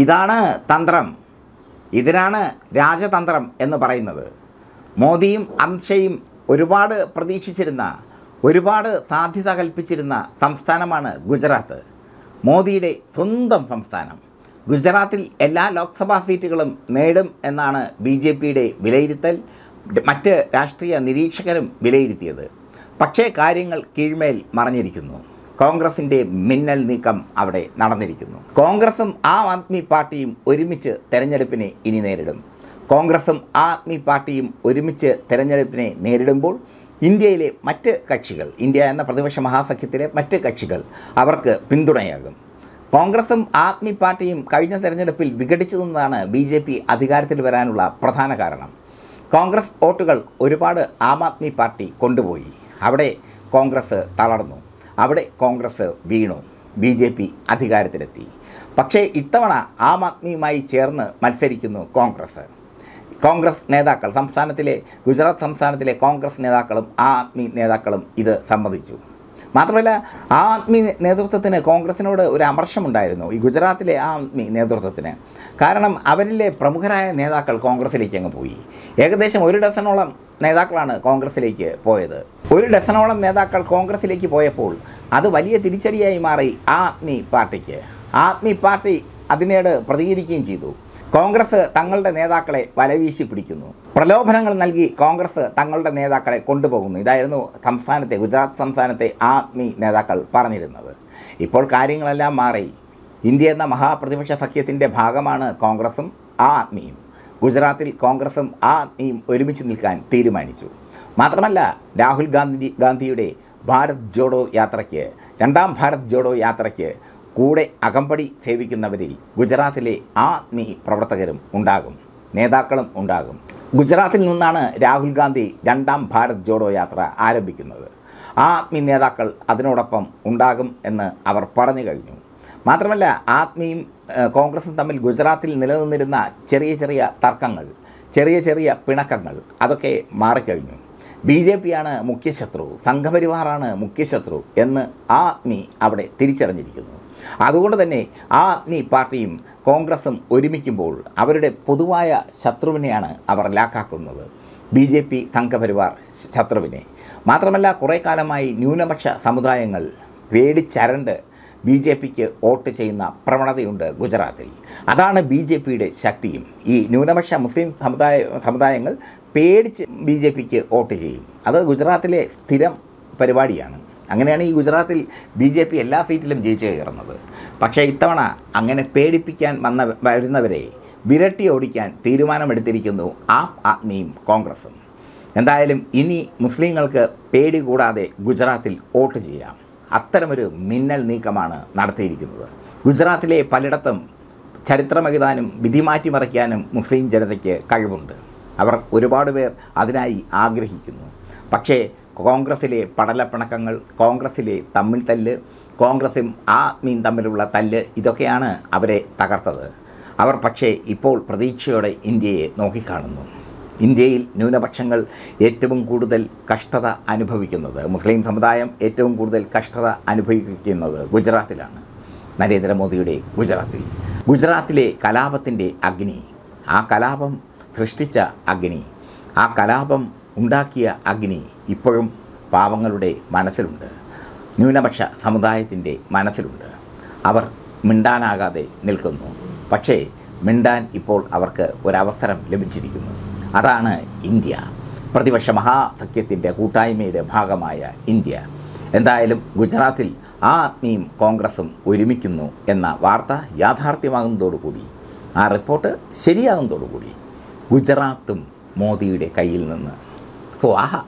ഇതാണ് തന്ത്രം ഇതിനാണ് രാജതന്ത്രം എന്ന് പറയുന്നത് മോദിയും അമിത്ഷയും ഒരുപാട് പ്രതീക്ഷിച്ചിരുന്ന ഒരുപാട് സാധ്യത കൽപ്പിച്ചിരുന്ന സംസ്ഥാനമാണ് ഗുജറാത്ത് മോദിയുടെ സ്വന്തം സംസ്ഥാനം ഗുജറാത്തിൽ എല്ലാ ലോക്സഭാ സീറ്റുകളും നേടും എന്നാണ് ബി ജെ പിയുടെ വിലയിരുത്തൽ മറ്റ് രാഷ്ട്രീയ നിരീക്ഷകരും വിലയിരുത്തിയത് പക്ഷേ കാര്യങ്ങൾ കീഴ്മേൽ മറഞ്ഞിരിക്കുന്നു കോൺഗ്രസിൻ്റെ മിന്നൽ നീക്കം അവിടെ നടന്നിരിക്കുന്നു കോൺഗ്രസും ആം ആദ്മി പാർട്ടിയും ഒരുമിച്ച് തെരഞ്ഞെടുപ്പിനെ ഇനി നേരിടും കോൺഗ്രസും ആം ആദ്മി പാർട്ടിയും ഒരുമിച്ച് തെരഞ്ഞെടുപ്പിനെ നേരിടുമ്പോൾ ഇന്ത്യയിലെ മറ്റ് കക്ഷികൾ ഇന്ത്യ എന്ന പ്രതിപക്ഷ മഹാസഖ്യത്തിലെ മറ്റ് കക്ഷികൾ അവർക്ക് പിന്തുണയാകും കോൺഗ്രസും ആദ്മി പാർട്ടിയും കഴിഞ്ഞ തെരഞ്ഞെടുപ്പിൽ വിഘടിച്ചു നിന്നതാണ് ബി ജെ പി അധികാരത്തിൽ വരാനുള്ള പ്രധാന കാരണം കോൺഗ്രസ് വോട്ടുകൾ ഒരുപാട് ആം ആദ്മി പാർട്ടി കൊണ്ടുപോയി അവിടെ കോൺഗ്രസ് തളർന്നു അവിടെ കോൺഗ്രസ് വീണു ബി ജെ പി അധികാരത്തിലെത്തി പക്ഷേ ഇത്തവണ ആം ആദ്മിയുമായി ചേർന്ന് മത്സരിക്കുന്നു കോൺഗ്രസ് കോൺഗ്രസ് നേതാക്കൾ സംസ്ഥാനത്തിലെ ഗുജറാത്ത് സംസ്ഥാനത്തിലെ കോൺഗ്രസ് നേതാക്കളും ആം ആദ്മി നേതാക്കളും ഇത് സമ്മതിച്ചു മാത്രമല്ല ആം ആദ്മി നേതൃത്വത്തിന് കോൺഗ്രസിനോട് ഒരു അമർഷമുണ്ടായിരുന്നു ഈ ഗുജറാത്തിലെ ആം ആദ്മി നേതൃത്വത്തിന് കാരണം അവരിലെ പ്രമുഖരായ നേതാക്കൾ കോൺഗ്രസിലേക്ക് അങ്ങ് പോയി ഏകദേശം ഒരു ഡസനോളം നേതാക്കളാണ് കോൺഗ്രസിലേക്ക് പോയത് ഒരു ഡസനോളം നേതാക്കൾ കോൺഗ്രസിലേക്ക് പോയപ്പോൾ അത് വലിയ തിരിച്ചടിയായി മാറി ആദ്മി പാർട്ടിക്ക് ആദ്മി പാർട്ടി അതിനേട് പ്രതികരിക്കുകയും ചെയ്തു കോൺഗ്രസ് തങ്ങളുടെ നേതാക്കളെ വലവീശി പിടിക്കുന്നു പ്രലോഭനങ്ങൾ നൽകി കോൺഗ്രസ് തങ്ങളുടെ നേതാക്കളെ കൊണ്ടുപോകുന്നു ഇതായിരുന്നു സംസ്ഥാനത്തെ ഗുജറാത്ത് സംസ്ഥാനത്തെ ആദ്മി നേതാക്കൾ പറഞ്ഞിരുന്നത് ഇപ്പോൾ കാര്യങ്ങളെല്ലാം മാറി ഇന്ത്യ എന്ന മഹാപ്രതിപക്ഷ സഖ്യത്തിൻ്റെ ഭാഗമാണ് കോൺഗ്രസും ആദ്മിയും ഗുജറാത്തിൽ കോൺഗ്രസും ആദ്മിയും ഒരുമിച്ച് നിൽക്കാൻ തീരുമാനിച്ചു മാത്രമല്ല രാഹുൽ ഗാന്ധി ഗാന്ധിയുടെ ഭാരത് ജോഡോ യാത്രയ്ക്ക് രണ്ടാം ഭാരത് ജോഡോ യാത്രയ്ക്ക് കൂടെ അകമ്പടി സേവിക്കുന്നവരിൽ ഗുജറാത്തിലെ ആ നീ പ്രവർത്തകരും ഉണ്ടാകും നേതാക്കളും ഉണ്ടാകും ഗുജറാത്തിൽ നിന്നാണ് രാഹുൽ ഗാന്ധി രണ്ടാം ഭാരത് ജോഡോ യാത്ര ആരംഭിക്കുന്നത് ആ നേതാക്കൾ അതിനോടൊപ്പം ഉണ്ടാകും എന്ന് അവർ പറഞ്ഞു കഴിഞ്ഞു മാത്രമല്ല ആത്മിയും കോൺഗ്രസും തമ്മിൽ ഗുജറാത്തിൽ നിലനിന്നിരുന്ന ചെറിയ ചെറിയ തർക്കങ്ങൾ ചെറിയ ചെറിയ പിണക്കങ്ങൾ അതൊക്കെ മാറിക്കഴിഞ്ഞു ബി ജെ പിയാണ് മുഖ്യശത്രു സംഘപരിവാറാണ് മുഖ്യശത്രു എന്ന് ആ അഗ്നി അവിടെ തിരിച്ചറിഞ്ഞിരിക്കുന്നു അതുകൊണ്ട് തന്നെ ആ അഗ്നി പാർട്ടിയും കോൺഗ്രസും ഒരുമിക്കുമ്പോൾ അവരുടെ പൊതുവായ ശത്രുവിനെയാണ് അവർ ലാക്കാക്കുന്നത് ബി ജെ പി സംഘപരിവാർ ശത്രുവിനെ മാത്രമല്ല കുറേ കാലമായി ന്യൂനപക്ഷ സമുദായങ്ങൾ പേടിച്ചരണ്ട് ബി ജെ പിക്ക് വോട്ട് ചെയ്യുന്ന പ്രവണതയുണ്ട് ഗുജറാത്തിൽ അതാണ് ബി ജെ പിയുടെ ശക്തിയും ഈ ന്യൂനപക്ഷ മുസ്ലിം സമുദായ സമുദായങ്ങൾ പേടിച്ച് ബി ജെ പിക്ക് വോട്ട് ചെയ്യും അത് ഗുജറാത്തിലെ സ്ഥിരം പരിപാടിയാണ് അങ്ങനെയാണ് ഈ ഗുജറാത്തിൽ ബി ജെ പി എല്ലാ സീറ്റിലും ജയിച്ചു കയറുന്നത് പക്ഷേ ഇത്തവണ അങ്ങനെ പേടിപ്പിക്കാൻ വന്ന വരുന്നവരെ വിരട്ടി ഓടിക്കാൻ തീരുമാനമെടുത്തിരിക്കുന്നു ആം ആദ്മിയും കോൺഗ്രസും എന്തായാലും ഇനി മുസ്ലിങ്ങൾക്ക് പേടി കൂടാതെ ഗുജറാത്തിൽ വോട്ട് ചെയ്യാം അത്തരമൊരു മിന്നൽ നീക്കമാണ് നടത്തിയിരിക്കുന്നത് ഗുജറാത്തിലെ പലയിടത്തും ചരിത്രമെഴുതാനും മറിക്കാനും മുസ്ലിം ജനതയ്ക്ക് കഴിവുണ്ട് അവർ ഒരുപാട് പേർ അതിനായി ആഗ്രഹിക്കുന്നു പക്ഷേ കോൺഗ്രസ്സിലെ പടലപ്പിണക്കങ്ങൾ കോൺഗ്രസ്സിലെ തമ്മിൽ തല്ല് കോൺഗ്രസും ആ മീൻ തമ്മിലുള്ള തല്ല് ഇതൊക്കെയാണ് അവരെ തകർത്തത് അവർ പക്ഷേ ഇപ്പോൾ പ്രതീക്ഷയോടെ ഇന്ത്യയെ നോക്കിക്കാണുന്നു ഇന്ത്യയിൽ ന്യൂനപക്ഷങ്ങൾ ഏറ്റവും കൂടുതൽ കഷ്ടത അനുഭവിക്കുന്നത് മുസ്ലിം സമുദായം ഏറ്റവും കൂടുതൽ കഷ്ടത അനുഭവിക്കുന്നത് ഗുജറാത്തിലാണ് നരേന്ദ്രമോദിയുടെ ഗുജറാത്തിൽ ഗുജറാത്തിലെ കലാപത്തിൻ്റെ അഗ്നി ആ കലാപം സൃഷ്ടിച്ച അഗ്നി ആ കലാപം ഉണ്ടാക്കിയ അഗ്നി ഇപ്പോഴും പാവങ്ങളുടെ മനസ്സിലുണ്ട് ന്യൂനപക്ഷ സമുദായത്തിൻ്റെ മനസ്സിലുണ്ട് അവർ മിണ്ടാനാകാതെ നിൽക്കുന്നു പക്ഷേ മിണ്ടാൻ ഇപ്പോൾ അവർക്ക് ഒരവസരം ലഭിച്ചിരിക്കുന്നു അതാണ് ഇന്ത്യ പ്രതിപക്ഷ മഹാസഖ്യത്തിൻ്റെ കൂട്ടായ്മയുടെ ഭാഗമായ ഇന്ത്യ എന്തായാലും ഗുജറാത്തിൽ ആ ആത്മീയും കോൺഗ്രസും ഒരുമിക്കുന്നു എന്ന വാർത്ത യാഥാർത്ഥ്യമാകുന്നതോടുകൂടി ആ റിപ്പോർട്ട് ശരിയാകുന്നതോടുകൂടി ഗുജറാത്തും മോദിയുടെ കയ്യിൽ നിന്ന് ആഹാ